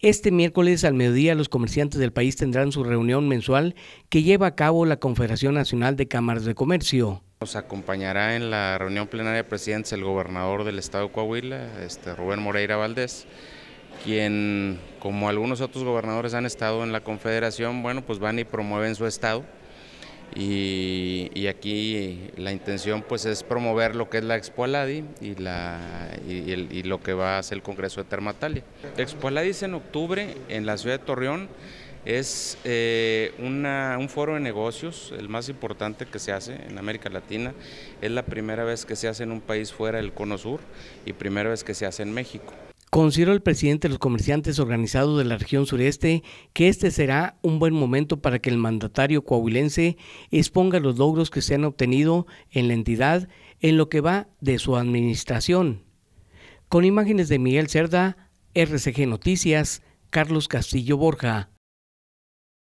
Este miércoles al mediodía los comerciantes del país tendrán su reunión mensual que lleva a cabo la Confederación Nacional de Cámaras de Comercio. Nos acompañará en la reunión plenaria de presidentes el gobernador del estado de Coahuila, este, Rubén Moreira Valdés, quien como algunos otros gobernadores han estado en la confederación, bueno pues van y promueven su estado y y aquí la intención pues es promover lo que es la Expo Aladi y, lo que va a hacer el Congreso de Termatalia. Expo Aladi es en octubre en la ciudad de Torreón, es eh, un foro de negocios, el más importante que se hace en América Latina, es la primera vez que se hace en un país fuera del Cono Sur y primera vez que se hace en México. Considero el presidente de los comerciantes organizados de la región sureste que este será un buen momento para que el mandatario coahuilense exponga los logros que se han obtenido en la entidad en lo que va de su administración. Con imágenes de Miguel Cerda, RCG Noticias, Carlos Castillo Borja.